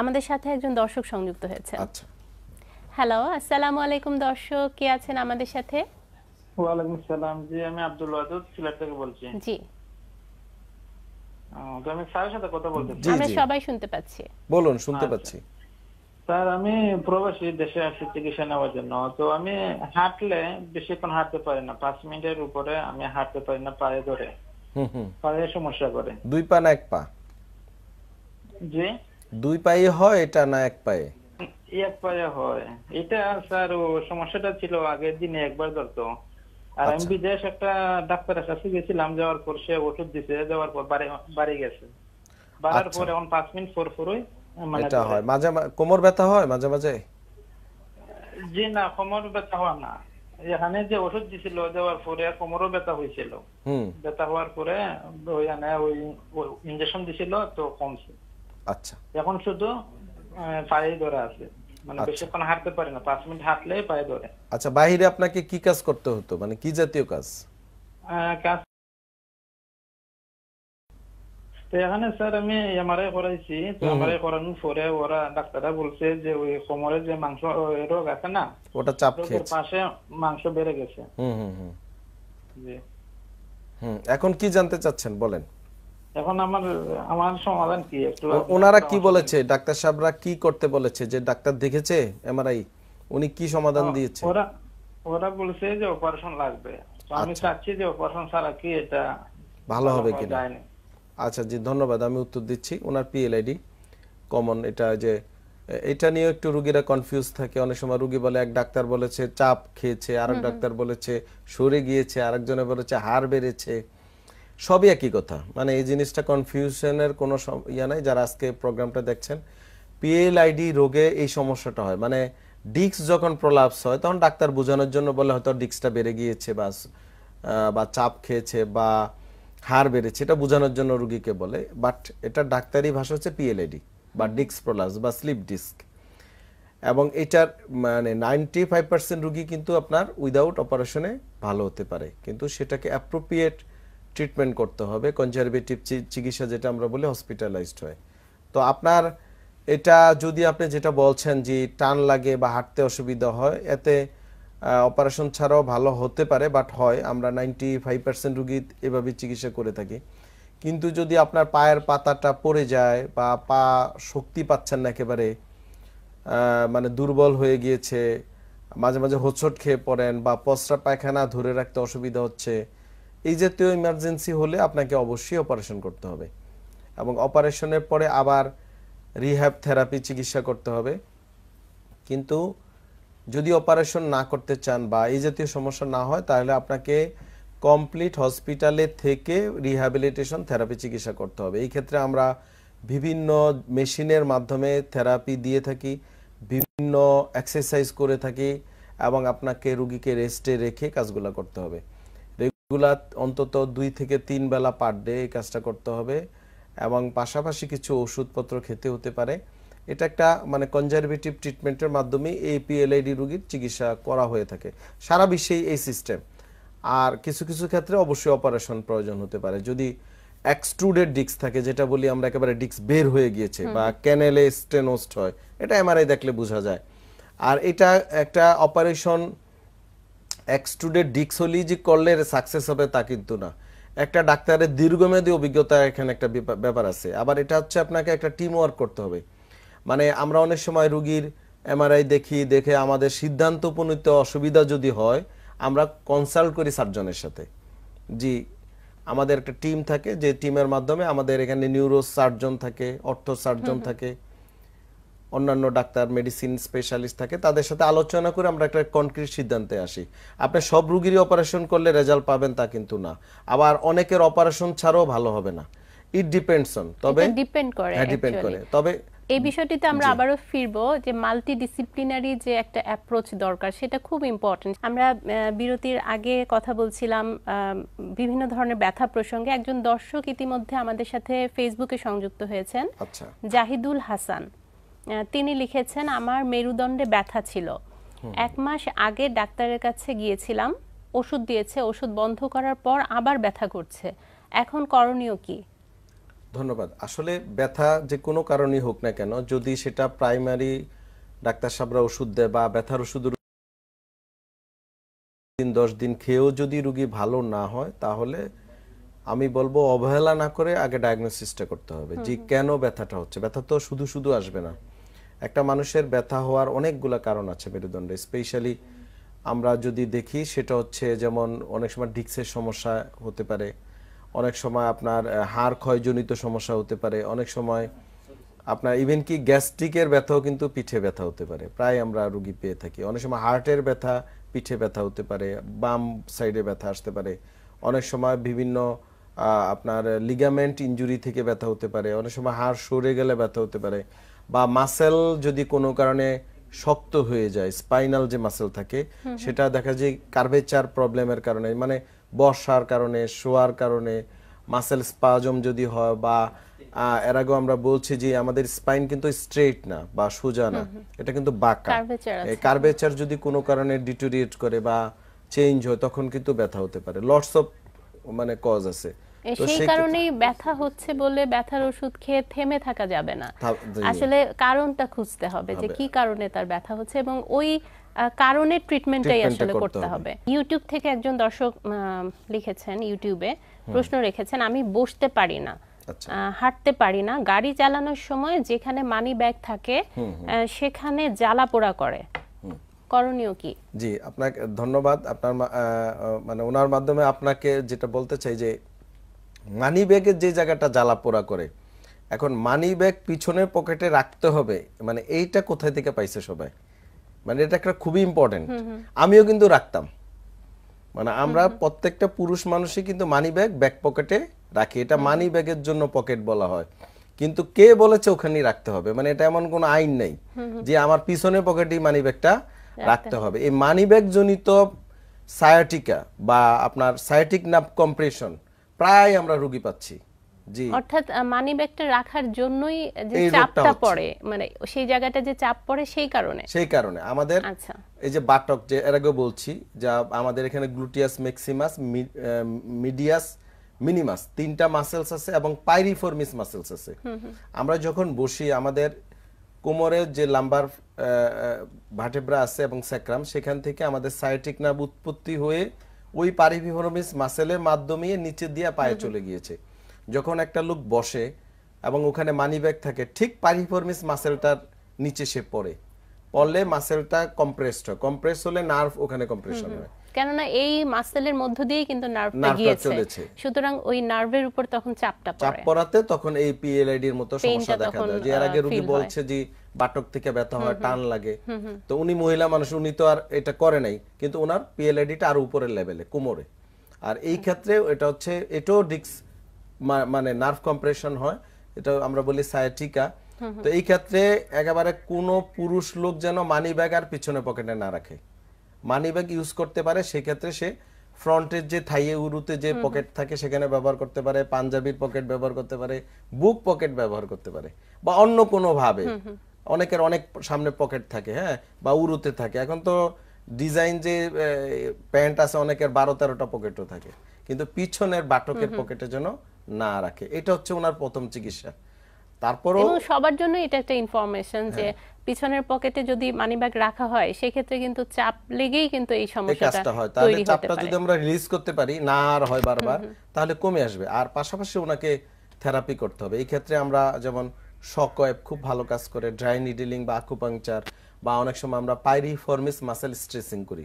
আমাদের সাথে একজন দর্শক সংযুক্ত হয়েছে হ্যালো আচ্ছা। আসসালামু আলাইকুম দর্শক কে আছেন আমাদের সাথে ওয়ালাইকুম জি আমি আব্দুল ওয়াদুদ সিলেট থেকে বলছি জি আমি স্যারের সাথে কথা বলতে সবাই শুনতে পাচ্ছি বলুন শুনতে আচ্ছা। পাচ্ছি স্যার আমি প্রবাসী দেশে আসি চিকিৎসা নেওয়ার জন্য তো আমি হাঁটলে বেশিক্ষণ হাঁটতে পারি না পাঁচ মিনিটের উপরে আমি হাঁটতে পারি না পায়ে ধরে পায়ে সমস্যা করে দুই পা না এক পা জি দুই পায়ে হয় এটা না এক পায়ে এক পায়ে হয় এটা স্যার ও সমস্যাটা ছিল আগের দিনে একবার ধরতো আর আমি আচ্ছা। বিদেশ একটা ডাক্তারের কাছে গেছিলাম যাওয়ার পর সে ওষুধ দিছে যাওয়ার পর বাড়ি বাড়ি গেছে বাড়ার আচ্ছা। পর এখন পাঁচ মিনিট পর পরই মানে এটা হয় মাঝে কোমর ব্যথা হয় মাঝে মাঝে জি না কোমর ব্যথা হয় না এখানে যে ওষুধ দিছিল দেওয়ার পরে কোমরও ব্যথা হয়েছিল ব্যথা হওয়ার পরে ওই ইঞ্জেকশন দিছিল তো কমছে আচ্ছা এখন শুধু পায়ে ধরে আছে মানে আচ্ছা। বেশিক্ষণ হাঁটতে পারে না পাঁচ মিনিট হাঁটলে পায়ে ধরে আচ্ছা বাহিরে আপনাকে কি কাজ করতে হতো মানে কি জাতীয় কাজ কাজ তো এখানে স্যার আমি এমআরআই করাইছি তো এমআরআই করানোর পরে ওরা ডাক্তাররা বলছে যে ওই কোমরে যে মাংস রোগ আছে না ওটা চাপ খেয়েছে পাশে মাংস বেড়ে গেছে হুম হুম হুম হুম এখন কি জানতে চাচ্ছেন বলেন এখন আমার আমার সমাধান কি একটু ওনারা কি বলেছে ডাক্তার সাহেবরা কি করতে বলেছে যে ডাক্তার দেখেছে এমআরআই উনি কি সমাধান দিয়েছে ওরা ওরা বলেছে যে অপারেশন লাগবে আমি আচ্ছা। চাচ্ছি যে অপারেশন ছাড়া কি এটা ভালো হবে কিনা আচ্ছা জি ধন্যবাদ আমি উত্তর দিচ্ছি ওনার পিএলআইডি কমন এটা যে এটা নিয়ে একটু রুগীরা কনফিউজ থাকে অনেক সময় রুগী বলে এক ডাক্তার বলেছে চাপ খেয়েছে আর ডাক্তার বলেছে সরে গিয়েছে আরেকজনে বলেছে হাড় বেড়েছে সবই একই কথা মানে এই জিনিসটা কনফিউশনের কোনো ইয়া নাই যারা আজকে প্রোগ্রামটা দেখছেন পিএলআইডি রোগে এই সমস্যাটা হয় মানে ডিক্স যখন প্রলাপস হয় তখন ডাক্তার বোঝানোর জন্য বলে হয়তো ডিক্সটা বেড়ে গিয়েছে বা বা চাপ খেয়েছে বা হার বেড়েছে এটা বোঝানোর জন্য রুগীকে বলে বাট এটা ডাক্তারি ভাষা হচ্ছে পিএলআইডি বা ডিক্স প্রলাপস বা স্লিপ ডিস্ক এবং এটার মানে নাইনটি ফাইভ পার্সেন্ট রুগী কিন্তু আপনার উইদাউট অপারেশনে ভালো হতে পারে কিন্তু সেটাকে অ্যাপ্রোপ্রিয়েট ট্রিটমেন্ট করতে হবে কনজারভেটিভ চিকিৎসা যেটা আমরা বলি হসপিটালাইজড হয় তো আপনার এটা যদি আপনি যেটা বলছেন যে টান লাগে বা হাঁটতে অসুবিধা হয় এতে অপারেশন ছাড়াও ভালো হতে পারে বাট হয় আমরা নাইনটি ফাইভ পার্সেন্ট রুগী এভাবে চিকিৎসা করে থাকি কিন্তু যদি আপনার পায়ের পাতাটা পড়ে যায় বা পা শক্তি পাচ্ছেন না একেবারে মানে দুর্বল হয়ে গিয়েছে মাঝে মাঝে হোচট খেয়ে পড়েন বা পসরা পায়খানা ধরে রাখতে অসুবিধা হচ্ছে এই জাতীয় ইমার্জেন্সি হলে আপনাকে অবশ্যই অপারেশন করতে হবে এবং অপারেশনের পরে আবার রিহ্যাব থেরাপি চিকিৎসা করতে হবে কিন্তু যদি অপারেশন না করতে চান বা এই জাতীয় সমস্যা না হয় তাহলে আপনাকে কমপ্লিট হসপিটালে থেকে রিহ্যাবিলিটেশন থেরাপি চিকিৎসা করতে হবে এই ক্ষেত্রে আমরা বিভিন্ন মেশিনের মাধ্যমে থেরাপি দিয়ে থাকি বিভিন্ন এক্সারসাইজ করে থাকি এবং আপনাকে রুগীকে রেস্টে রেখে কাজগুলো করতে হবে গুলা অন্তত দুই থেকে তিন বেলা পার ডে এই কাজটা করতে হবে এবং পাশাপাশি কিছু ওষুধপত্র খেতে হতে পারে এটা একটা মানে কনজারভেটিভ ট্রিটমেন্টের মাধ্যমে এই পিএলআইডি রোগীর চিকিৎসা করা হয়ে থাকে সারা বিশ্বেই এই সিস্টেম আর কিছু কিছু ক্ষেত্রে অবশ্যই অপারেশন প্রয়োজন হতে পারে যদি এক্সট্রুডেড ডিক্স থাকে যেটা বলি আমরা একেবারে ডিক্স বের হয়ে গিয়েছে বা ক্যানেলে স্টেনোস্ট হয় এটা এমআরআই দেখলে বোঝা যায় আর এটা একটা অপারেশন এক্সটুডে ডিক্সোলজি করলে সাকসেস হবে তা কিন্তু না একটা ডাক্তারের দীর্ঘমেয়াদী অভিজ্ঞতা এখানে একটা ব্যাপার আছে আবার এটা হচ্ছে আপনাকে একটা টিম ওয়ার্ক করতে হবে মানে আমরা অনেক সময় রুগীর এমআরআই দেখি দেখে আমাদের সিদ্ধান্ত উপনীত অসুবিধা যদি হয় আমরা কনসাল্ট করি সার্জনের সাথে জি আমাদের একটা টিম থাকে যে টিমের মাধ্যমে আমাদের এখানে নিউরো সার্জন থাকে অর্থ সার্জন থাকে অন্যান্য ডাক্তার মেডিসিন স্পেশালিস্ট থাকে তাদের সাথে আলোচনা করে আমরা একটা কনক্রিট সিদ্ধান্তে আসি আপনি সব রুগীরই অপারেশন করলে রেজাল্ট পাবেন তা কিন্তু না আবার অনেকের অপারেশন ছাড়াও ভালো হবে না ইট ডিপেন্ডস অন তবে ডিপেন্ড করে হ্যাঁ ডিপেন্ড করে তবে এই বিষয়টিতে আমরা আবারও ফিরব যে মাল্টিডিসিপ্লিনারি যে একটা অ্যাপ্রোচ দরকার সেটা খুব ইম্পর্টেন্ট আমরা বিরতির আগে কথা বলছিলাম বিভিন্ন ধরনের ব্যথা প্রসঙ্গে একজন দর্শক ইতিমধ্যে আমাদের সাথে ফেসবুকে সংযুক্ত হয়েছেন আচ্ছা। জাহিদুল হাসান তিনি লিখেছেন আমার মেরুদণ্ডে ব্যথা ছিল এক মাস আগে ডাক্তারের কাছে গিয়েছিলাম ওষুধ দিয়েছে ওষুধ বন্ধ করার পর আবার ব্যথা করছে এখন করণীয় কি ধন্যবাদ আসলে ব্যথা যে কোনো কারণেই হোক না কেন যদি সেটা প্রাইমারি ডাক্তার সাহেবরা ওষুধ দেয় বা ব্যথার ওষুধ দিন দশ দিন খেয়েও যদি রুগী ভালো না হয় তাহলে আমি বলবো অবহেলা না করে আগে ডায়াগনোসিসটা করতে হবে যে কেন ব্যথাটা হচ্ছে ব্যথা তো শুধু শুধু আসবে না একটা মানুষের ব্যথা হওয়ার অনেকগুলো কারণ আছে মেরুদণ্ডে স্পেশালি আমরা যদি দেখি সেটা হচ্ছে যেমন অনেক সময় ডিক্সের সমস্যা হতে পারে অনেক সময় আপনার হাড় ক্ষয়জনিত সমস্যা হতে পারে অনেক সময় আপনার ইভেন কি গ্যাস্ট্রিকের ব্যথাও কিন্তু পিঠে ব্যথা হতে পারে প্রায় আমরা রুগী পেয়ে থাকি অনেক সময় হার্টের ব্যথা পিঠে ব্যথা হতে পারে বাম সাইডে ব্যথা আসতে পারে অনেক সময় বিভিন্ন আপনার লিগামেন্ট ইঞ্জুরি থেকে ব্যথা হতে পারে অনেক সময় হাড় সরে গেলে ব্যথা হতে পারে বা মাসেল যদি কোনো কারণে শক্ত হয়ে যায় স্পাইনাল যে মাসেল থাকে সেটা দেখা যায় কার্ভেচার প্রবলেমের কারণে মানে বর্ষার কারণে শোয়ার কারণে মাসেল স্পাজম যদি হয় বা এর আগেও আমরা বলছি যে আমাদের স্পাইন কিন্তু স্ট্রেট না বা সোজা না এটা কিন্তু বাঁকা কার্ভেচার যদি কোনো কারণে ডিটোরিয়েট করে বা চেঞ্জ হয় তখন কিন্তু ব্যথা হতে পারে লটস অফ মানে কজ আছে সেই কারণেই ব্যথা হচ্ছে বলে ব্যথার ওষুধ খেয়ে থেমে থাকা যাবে না আসলে কারণটা খুঁজতে হবে যে কি কারণে তার ব্যথা হচ্ছে এবং ওই কারণের ট্রিটমেন্টটাই আসলে করতে হবে ইউটিউব থেকে একজন দর্শক লিখেছেন ইউটিউবে প্রশ্ন রেখেছেন আমি বসতে পারি না আচ্ছা। হাঁটতে পারি না গাড়ি চালানোর সময় যেখানে মানি ব্যাগ থাকে সেখানে জ্বালা পোড়া করে করণীয় কি জি আপনাকে ধন্যবাদ আপনার মানে ওনার মাধ্যমে আপনাকে যেটা বলতে চাই যে মানি ব্যাগের যে জায়গাটা জ্বালা পোড়া করে এখন মানি ব্যাগ পিছনের পকেটে রাখতে হবে মানে এইটা কোথায় থেকে পাইছে সবাই মানে এটা একটা খুবই ইম্পর্টেন্ট আমিও কিন্তু রাখতাম মানে আমরা প্রত্যেকটা পুরুষ মানুষই কিন্তু মানি ব্যাগ ব্যাক পকেটে রাখি এটা মানি ব্যাগের জন্য পকেট বলা হয় কিন্তু কে বলেছে ওখানেই রাখতে হবে মানে এটা এমন কোনো আইন নেই যে আমার পিছনের পকেটেই মানি ব্যাগটা রাখতে হবে এই মানি ব্যাগ জনিত সায়াটিকা বা আপনার সায়াটিক নাপ কম্প্রেশন প্রায় আমরা রোগী পাচ্ছি জি অর্থাৎ মানি ব্যাগটা রাখার জন্যই যে চাপটা পড়ে মানে সেই জায়গাটা যে চাপ পড়ে সেই কারণে সেই কারণে আমাদের আচ্ছা এই যে বাটক যে এর আগে বলছি যা আমাদের এখানে গ্লুটিয়াস ম্যাক্সিমাস মিডিয়াস মিনিমাস তিনটা মাসেলস আছে এবং পাইরিফর্মিস মাসেলস আছে আমরা যখন বসি আমাদের কোমরে যে লাম্বার ভাটেব্রা আছে এবং স্যাক্রাম সেখান থেকে আমাদের সাইটিক নার্ভ উৎপত্তি হয়ে ওই পারিভিভরমিস মাসেলের মাধ্যমে নিচে দিয়ে পায়ে চলে গিয়েছে যখন একটা লোক বসে এবং ওখানে মানি ব্যাগ থাকে ঠিক পারিফরমিস মাসেলটার নিচে সে পড়ে পড়লে মাসেলটা কম্প্রেসড হয় কম্প্রেস হলে নার্ভ ওখানে কম্প্রেশন হয় কেননা এই মাসেলের মধ্য দিয়ে কিন্তু নার্ভটা গিয়েছে সুতরাং ওই নার্ভের উপর তখন চাপটা পড়ে চাপ পড়াতে তখন এই পিএলআইডি এর মতো সমস্যা দেখা দেয় যে এর আগে রোগী বলছে যে বাটক থেকে ব্যথা হয় টান লাগে তো উনি মহিলা মানুষ উনি তো আর এটা করে নাই কিন্তু ওনার পিএলআইডিটা আরো উপরের লেভেলে কোমরে আর এই ক্ষেত্রে এটা হচ্ছে এটাও ডিক্স মানে নার্ভ কম্প্রেশন হয় এটা আমরা বলি সায়াটিকা তো এই ক্ষেত্রে একেবারে কোনো পুরুষ লোক যেন মানি ব্যাগ আর পিছনে পকেটে না রাখে মানি ব্যাগ ইউজ করতে পারে সেক্ষেত্রে সে ফ্রন্টের যে থাইয়ে উরুতে যে পকেট থাকে সেখানে ব্যবহার করতে পারে পাঞ্জাবির পকেট ব্যবহার করতে পারে বুক পকেট ব্যবহার করতে পারে বা অন্য কোনোভাবে অনেকের অনেক সামনে পকেট থাকে হ্যাঁ বা উরুতে থাকে এখন তো ডিজাইন যে প্যান্ট আছে অনেকের বারো তেরোটা পকেটও থাকে কিন্তু পিছনের বাটকের পকেটে যেন না রাখে এটা হচ্ছে ওনার প্রথম চিকিৎসা তারপরে সবার জন্য এটা একটা ইনফরমেশন যে হ্যাঁ। পিছনের পকেটে যদি মানি ব্যাগ রাখা হয় সেই ক্ষেত্রে কিন্তু চাপ লেগেই কিন্তু এই সমস্যাটা হয় তাহলে চাপটা যদি আমরা রিলিজ করতে পারি না আর হয় বারবার তাহলে কমে আসবে আর পাশাপাশি ওনাকে থেরাপি করতে হবে এই ক্ষেত্রে আমরা যেমন শকয়েব খুব ভালো কাজ করে ড্রাই নিডেলিং বা আকুপাংচার বা অনেক সময় আমরা পাইরিফর্মিস মাসেল স্ট্রেসিং করি